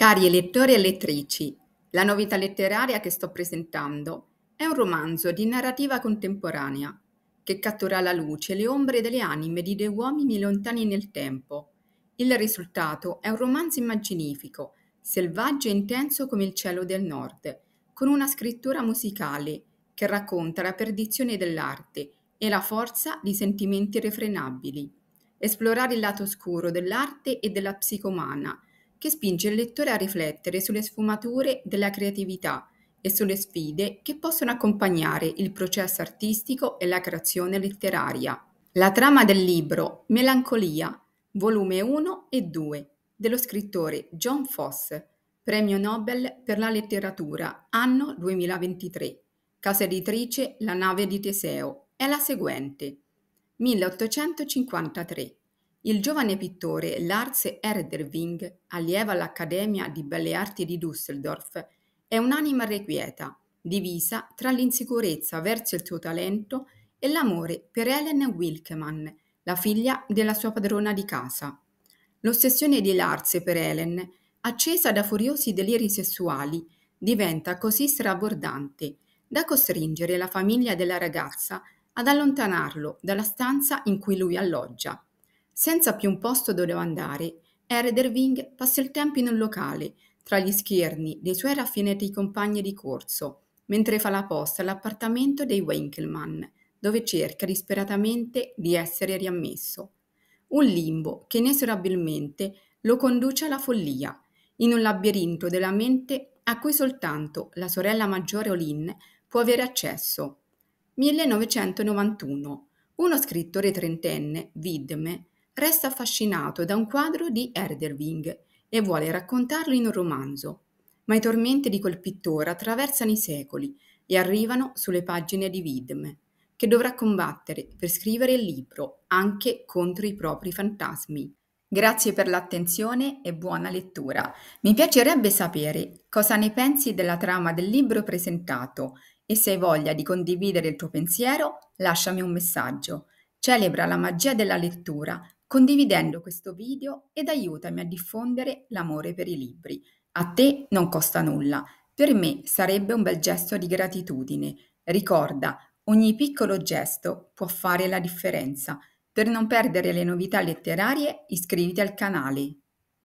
Cari lettori e lettrici, la novità letteraria che sto presentando è un romanzo di narrativa contemporanea che cattura alla luce le ombre delle anime di due uomini lontani nel tempo. Il risultato è un romanzo immaginifico, selvaggio e intenso come il cielo del nord, con una scrittura musicale che racconta la perdizione dell'arte e la forza di sentimenti irrefrenabili. Esplorare il lato oscuro dell'arte e della psicomana umana che spinge il lettore a riflettere sulle sfumature della creatività e sulle sfide che possono accompagnare il processo artistico e la creazione letteraria. La trama del libro Melancolia, volume 1 e 2, dello scrittore John Foss, premio Nobel per la letteratura anno 2023, casa editrice La nave di Teseo, è la seguente. 1853 il giovane pittore Lars Erderwing, allievo all'Accademia di Belle Arti di Düsseldorf, è un'anima irrequieta, divisa tra l'insicurezza verso il suo talento e l'amore per Helen Wilkeman, la figlia della sua padrona di casa. L'ossessione di Lars per Helen, accesa da furiosi deliri sessuali, diventa così strabordante da costringere la famiglia della ragazza ad allontanarlo dalla stanza in cui lui alloggia. Senza più un posto dove andare, Erderving passa il tempo in un locale, tra gli scherni dei suoi raffinati compagni di corso, mentre fa la posta all'appartamento dei Winkelmann, dove cerca disperatamente di essere riammesso. Un limbo che inesorabilmente lo conduce alla follia, in un labirinto della mente a cui soltanto la sorella maggiore Olin può avere accesso. 1991. Uno scrittore trentenne, Widme, resta affascinato da un quadro di Erderwing e vuole raccontarlo in un romanzo, ma i tormenti di quel pittore attraversano i secoli e arrivano sulle pagine di Widm, che dovrà combattere per scrivere il libro anche contro i propri fantasmi. Grazie per l'attenzione e buona lettura. Mi piacerebbe sapere cosa ne pensi della trama del libro presentato e se hai voglia di condividere il tuo pensiero, lasciami un messaggio. Celebra la magia della lettura condividendo questo video ed aiutami a diffondere l'amore per i libri. A te non costa nulla, per me sarebbe un bel gesto di gratitudine. Ricorda, ogni piccolo gesto può fare la differenza. Per non perdere le novità letterarie iscriviti al canale.